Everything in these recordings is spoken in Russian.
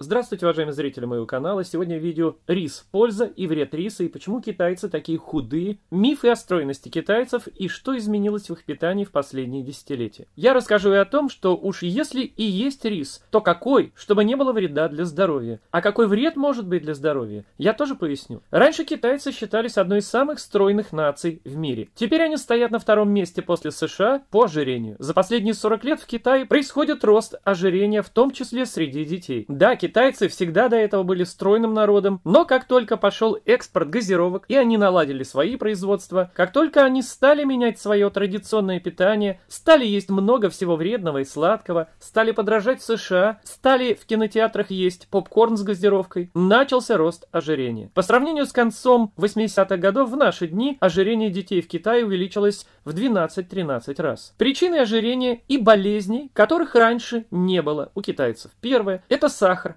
Здравствуйте, уважаемые зрители моего канала. Сегодня видео «Рис. Польза и вред риса» и почему китайцы такие худые, мифы о стройности китайцев и что изменилось в их питании в последние десятилетия. Я расскажу и о том, что уж если и есть рис, то какой, чтобы не было вреда для здоровья. А какой вред может быть для здоровья, я тоже поясню. Раньше китайцы считались одной из самых стройных наций в мире. Теперь они стоят на втором месте после США по ожирению. За последние 40 лет в Китае происходит рост ожирения, в том числе среди детей. Да, китайцы Китайцы всегда до этого были стройным народом, но как только пошел экспорт газировок и они наладили свои производства, как только они стали менять свое традиционное питание, стали есть много всего вредного и сладкого, стали подражать США, стали в кинотеатрах есть попкорн с газировкой, начался рост ожирения. По сравнению с концом 80-х годов в наши дни ожирение детей в Китае увеличилось в 12-13 раз. Причины ожирения и болезней, которых раньше не было у китайцев. Первое – это сахар,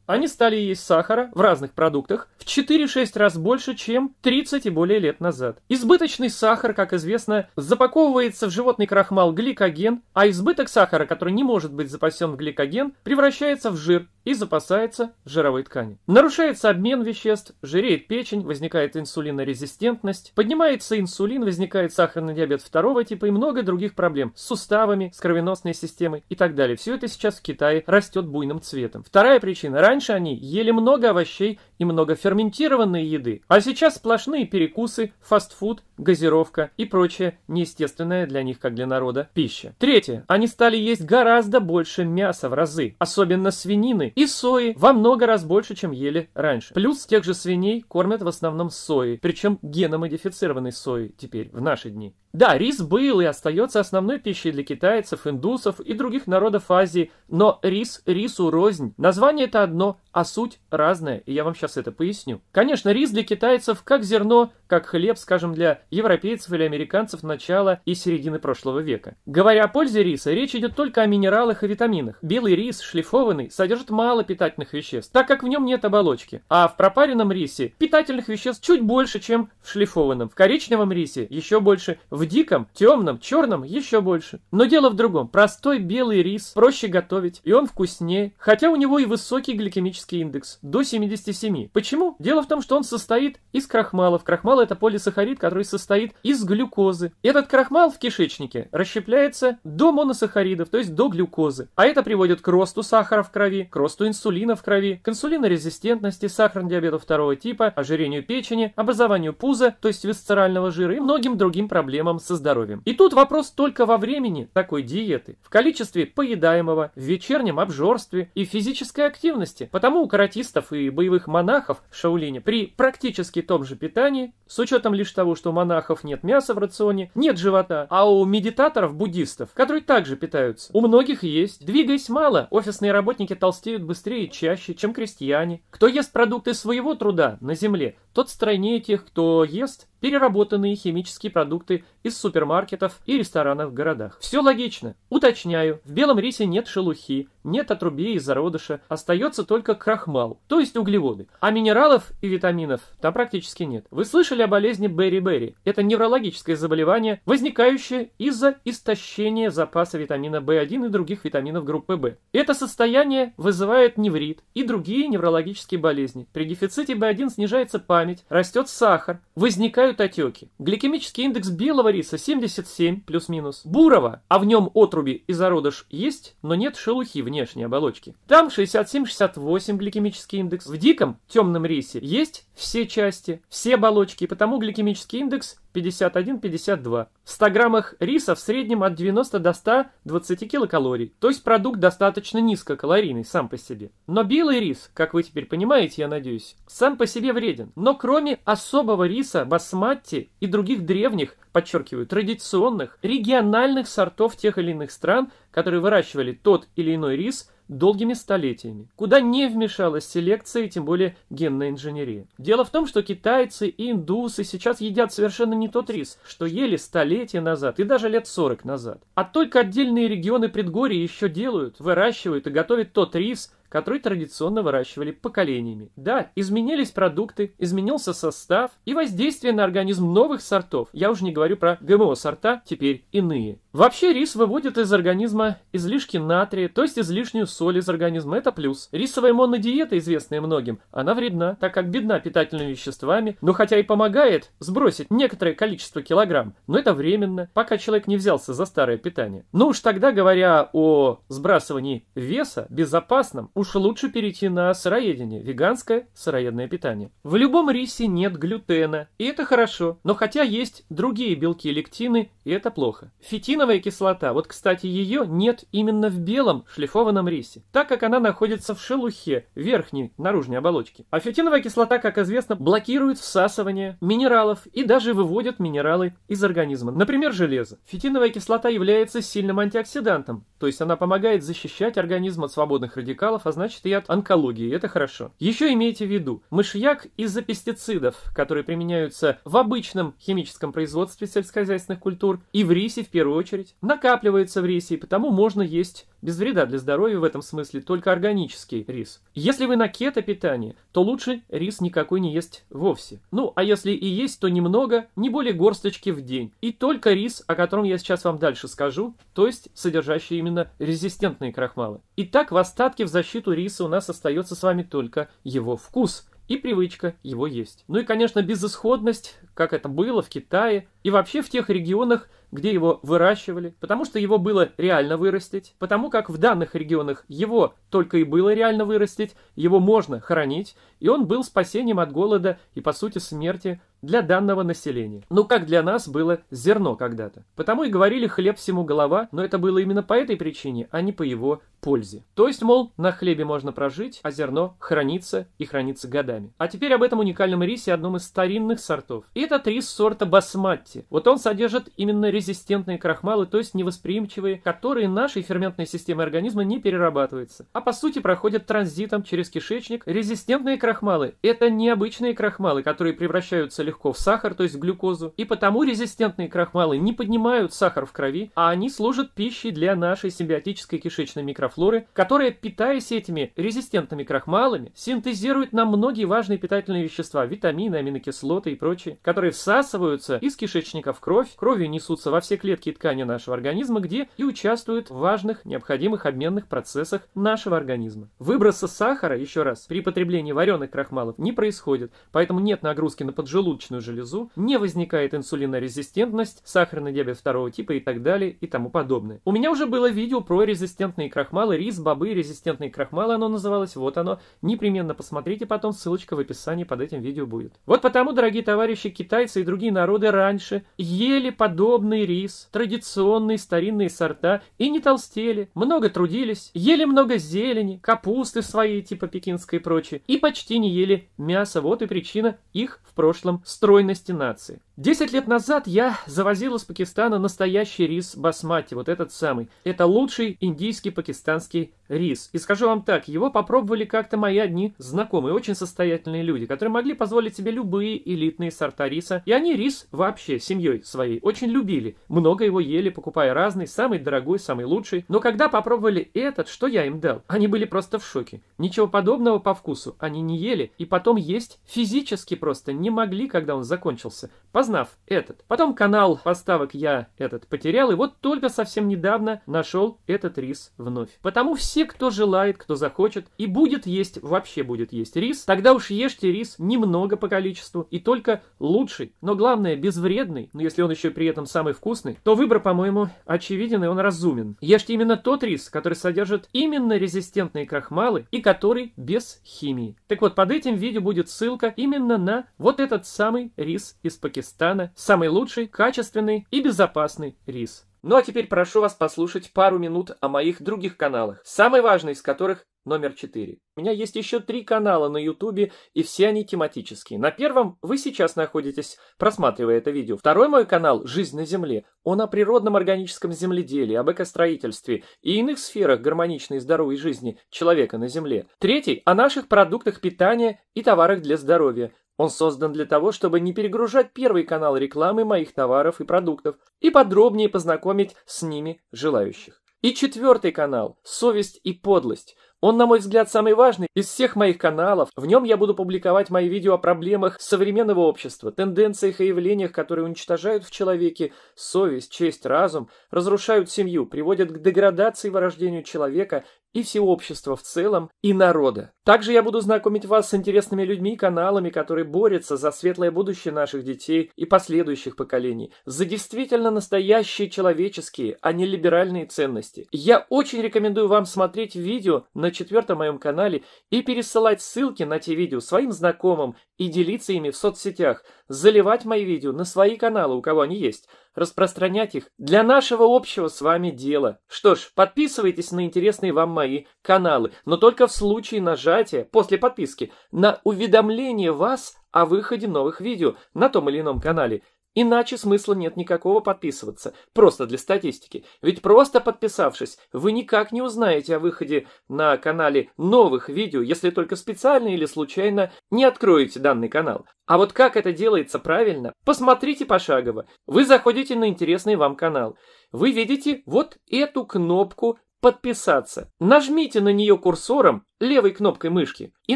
они стали есть сахара в разных продуктах в 4-6 раз больше, чем 30 и более лет назад. Избыточный сахар, как известно, запаковывается в животный крахмал гликоген, а избыток сахара, который не может быть запасен в гликоген, превращается в жир и запасается в жировой ткани. Нарушается обмен веществ, жиреет печень, возникает инсулинорезистентность, поднимается инсулин, возникает сахарный диабет второго типа и много других проблем с суставами, с кровеносной системой и так далее. Все это сейчас в Китае растет буйным цветом. Вторая причина. Раньше Раньше они ели много овощей и немного ферментированной еды, а сейчас сплошные перекусы, фастфуд, газировка и прочая неестественная для них, как для народа, пища. Третье. Они стали есть гораздо больше мяса в разы, особенно свинины и сои во много раз больше, чем ели раньше. Плюс тех же свиней кормят в основном сои, причем геномодифицированной сои теперь, в наши дни. Да, рис был и остается основной пищей для китайцев, индусов и других народов Азии, но рис рису рознь. Название это одно, а суть разная, и я вам сейчас это поясню. Конечно, рис для китайцев как зерно, как хлеб, скажем, для европейцев или американцев начала и середины прошлого века. Говоря о пользе риса, речь идет только о минералах и витаминах. Белый рис, шлифованный, содержит мало питательных веществ, так как в нем нет оболочки. А в пропаренном рисе питательных веществ чуть больше, чем в шлифованном. В коричневом рисе еще больше, в диком, темном, черном еще больше. Но дело в другом. Простой белый рис проще готовить, и он вкуснее, хотя у него и высокий гликемический металлический индекс до 77. Почему? Дело в том, что он состоит из крахмалов. Крахмал это полисахарид, который состоит из глюкозы. Этот крахмал в кишечнике расщепляется до моносахаридов, то есть до глюкозы. А это приводит к росту сахара в крови, к росту инсулина в крови, к инсулинорезистентности, сахарному диабету второго типа, ожирению печени, образованию пуза, то есть висцерального жира и многим другим проблемам со здоровьем. И тут вопрос только во времени такой диеты, в количестве поедаемого, в вечернем обжорстве и физической активности, потому Потому у каратистов и боевых монахов в Шаулине при практически том же питании, с учетом лишь того, что у монахов нет мяса в рационе, нет живота, а у медитаторов-буддистов, которые также питаются, у многих есть. Двигаясь мало, офисные работники толстеют быстрее и чаще, чем крестьяне. Кто ест продукты своего труда на земле, тот стройнее тех, кто ест переработанные химические продукты из супермаркетов и ресторанов в городах. Все логично. Уточняю, в белом рисе нет шелухи, нет отрубей и зародыша, остается только крахмал, то есть углеводы. А минералов и витаминов там практически нет. Вы слышали о болезни Берри-Берри? Это неврологическое заболевание, возникающее из-за истощения запаса витамина В1 и других витаминов группы В. Это состояние вызывает неврит и другие неврологические болезни. При дефиците В1 снижается память, растет сахар, возникают вызывают отеки. Гликемический индекс белого риса 77 плюс-минус. Бурого, а в нем отруби и зародыш есть, но нет шелухи внешней оболочки. Там 67-68 гликемический индекс. В диком темном рисе есть все части, все оболочки, и потому гликемический индекс 51-52. В 100 граммах риса в среднем от 90 до 120 килокалорий, то есть продукт достаточно низкокалорийный сам по себе. Но белый рис, как вы теперь понимаете, я надеюсь, сам по себе вреден. Но кроме особого риса, басматти и других древних, подчеркиваю, традиционных, региональных сортов тех или иных стран, которые выращивали тот или иной рис долгими столетиями, куда не вмешалась селекция и тем более генная инженерия. Дело в том, что китайцы и индусы сейчас едят совершенно не тот рис, что ели столетия назад и даже лет 40 назад. А только отдельные регионы предгорья еще делают, выращивают и готовят тот рис, который традиционно выращивали поколениями. Да, изменились продукты, изменился состав и воздействие на организм новых сортов. Я уже не говорю про ГМО-сорта, теперь иные. Вообще рис выводит из организма излишки натрия, то есть излишнюю соль из организма, это плюс. Рисовая монодиета, известная многим, она вредна, так как бедна питательными веществами, но хотя и помогает сбросить некоторое количество килограмм, но это временно, пока человек не взялся за старое питание. Ну уж тогда, говоря о сбрасывании веса безопасном, уж лучше перейти на сыроедение, веганское сыроедное питание. В любом рисе нет глютена, и это хорошо, но хотя есть другие белки лектины, и это плохо. Фитин Каротиновая кислота, вот, кстати, ее нет именно в белом шлифованном рисе, так как она находится в шелухе верхней наружной оболочки. А фитиновая кислота, как известно, блокирует всасывание минералов и даже выводит минералы из организма. Например, железо. Фитиновая кислота является сильным антиоксидантом, то есть она помогает защищать организм от свободных радикалов, а значит и от онкологии, это хорошо. Еще имейте в виду, мышьяк из-за пестицидов, которые применяются в обычном химическом производстве сельскохозяйственных культур и в рисе в первую очередь очередь, накапливается в рисе, и потому можно есть без вреда для здоровья в этом смысле только органический рис. Если вы на кето-питании, то лучше рис никакой не есть вовсе. Ну, а если и есть, то немного, не более горсточки в день. И только рис, о котором я сейчас вам дальше скажу, то есть содержащий именно резистентные крахмалы. Итак, в остатке в защиту риса у нас остается с вами только его вкус – и привычка его есть. Ну и, конечно, безысходность, как это было в Китае и вообще в тех регионах, где его выращивали, потому что его было реально вырастить, потому как в данных регионах его только и было реально вырастить, его можно хранить, и он был спасением от голода и, по сути, смерти для данного населения. Ну, как для нас было зерно когда-то. Потому и говорили «хлеб всему голова», но это было именно по этой причине, а не по его пользе. То есть, мол, на хлебе можно прожить, а зерно хранится и хранится годами. А теперь об этом уникальном рисе, одном из старинных сортов. И это рис сорта басматти. Вот он содержит именно резистентные крахмалы, то есть невосприимчивые, которые нашей ферментной системой организма не перерабатываются, а по сути проходят транзитом через кишечник. Резистентные крахмалы – это необычные крахмалы, которые превращаются легко легко в сахар, то есть в глюкозу, и потому резистентные крахмалы не поднимают сахар в крови, а они служат пищей для нашей симбиотической кишечной микрофлоры, которая, питаясь этими резистентными крахмалами, синтезирует нам многие важные питательные вещества, витамины, аминокислоты и прочие, которые всасываются из кишечника в кровь, кровью несутся во все клетки и ткани нашего организма, где и участвуют в важных необходимых обменных процессах нашего организма. Выброса сахара, еще раз, при потреблении вареных крахмалов не происходит, поэтому нет нагрузки на поджелудочную молочную железу, не возникает инсулинорезистентность, сахарный диабет второго типа и так далее и тому подобное. У меня уже было видео про резистентные крахмалы, рис, бобы, резистентные крахмалы, оно называлось, вот оно. Непременно посмотрите потом, ссылочка в описании под этим видео будет. Вот потому, дорогие товарищи, китайцы и другие народы раньше ели подобный рис, традиционные старинные сорта, и не толстели, много трудились, ели много зелени, капусты своей, типа пекинской и прочее, и почти не ели мясо. Вот и причина их в прошлом стройности нации. Десять лет назад я завозил из Пакистана настоящий рис басмати, вот этот самый. Это лучший индийский пакистанский рис. И скажу вам так, его попробовали как-то мои одни знакомые, очень состоятельные люди, которые могли позволить себе любые элитные сорта риса. И они рис вообще семьей своей очень любили. Много его ели, покупая разный, самый дорогой, самый лучший. Но когда попробовали этот, что я им дал? Они были просто в шоке. Ничего подобного по вкусу они не ели, и потом есть физически просто не могли, когда он закончился. Познали Осознав этот, потом канал поставок я этот потерял, и вот только совсем недавно нашел этот рис вновь. Потому все, кто желает, кто захочет и будет есть, вообще будет есть рис, тогда уж ешьте рис немного по количеству и только лучший, но главное безвредный, но если он еще при этом самый вкусный, то выбор, по-моему, очевиден и он разумен. Ешьте именно тот рис, который содержит именно резистентные крахмалы и который без химии. Так вот, под этим видео будет ссылка именно на вот этот самый рис из Пакистана Казахстана самый лучший, качественный и безопасный рис. Ну а теперь прошу вас послушать пару минут о моих других каналах, самый важный из которых номер 4. У меня есть еще три канала на ютубе, и все они тематические. На первом вы сейчас находитесь, просматривая это видео. Второй мой канал «Жизнь на земле». Он о природном органическом земледелии, об экостроительстве и иных сферах гармоничной и здоровой жизни человека на земле. Третий – о наших продуктах питания и товарах для здоровья. Он создан для того, чтобы не перегружать первый канал рекламы моих товаров и продуктов и подробнее познакомить с ними желающих. И четвертый канал «Совесть и подлость». Он, на мой взгляд, самый важный из всех моих каналов. В нем я буду публиковать мои видео о проблемах современного общества, тенденциях и явлениях, которые уничтожают в человеке совесть, честь, разум, разрушают семью, приводят к деградации и вырождению человека и все общество в целом, и народа. Также я буду знакомить вас с интересными людьми и каналами, которые борются за светлое будущее наших детей и последующих поколений, за действительно настоящие человеческие, а не либеральные ценности. Я очень рекомендую вам смотреть видео на четвертом моем канале и пересылать ссылки на те видео своим знакомым и делиться ими в соцсетях, заливать мои видео на свои каналы, у кого они есть – распространять их для нашего общего с вами дела. Что ж, подписывайтесь на интересные вам мои каналы, но только в случае нажатия после подписки на уведомление вас о выходе новых видео на том или ином канале Иначе смысла нет никакого подписываться, просто для статистики. Ведь просто подписавшись, вы никак не узнаете о выходе на канале новых видео, если только специально или случайно не откроете данный канал. А вот как это делается правильно, посмотрите пошагово. Вы заходите на интересный вам канал. Вы видите вот эту кнопку подписаться. Нажмите на нее курсором левой кнопкой мышки, и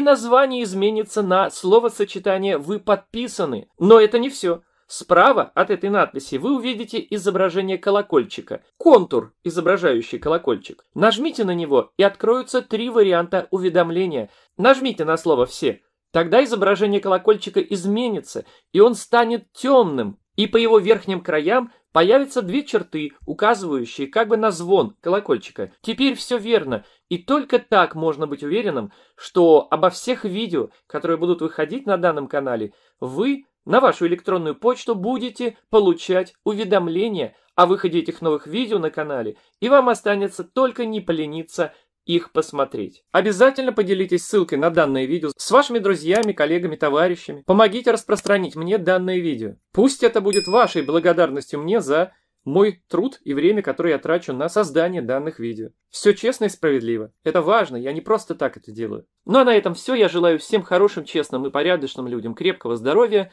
название изменится на словосочетание «Вы подписаны». Но это не все. Справа от этой надписи вы увидите изображение колокольчика, контур, изображающий колокольчик. Нажмите на него, и откроются три варианта уведомления. Нажмите на слово «все». Тогда изображение колокольчика изменится, и он станет темным, и по его верхним краям появятся две черты, указывающие как бы на звон колокольчика. Теперь все верно, и только так можно быть уверенным, что обо всех видео, которые будут выходить на данном канале, вы на вашу электронную почту будете получать уведомления о выходе этих новых видео на канале, и вам останется только не полениться их посмотреть. Обязательно поделитесь ссылкой на данное видео с вашими друзьями, коллегами, товарищами. Помогите распространить мне данное видео. Пусть это будет вашей благодарностью мне за мой труд и время, которое я трачу на создание данных видео. Все честно и справедливо. Это важно, я не просто так это делаю. Ну а на этом все. Я желаю всем хорошим, честным и порядочным людям крепкого здоровья,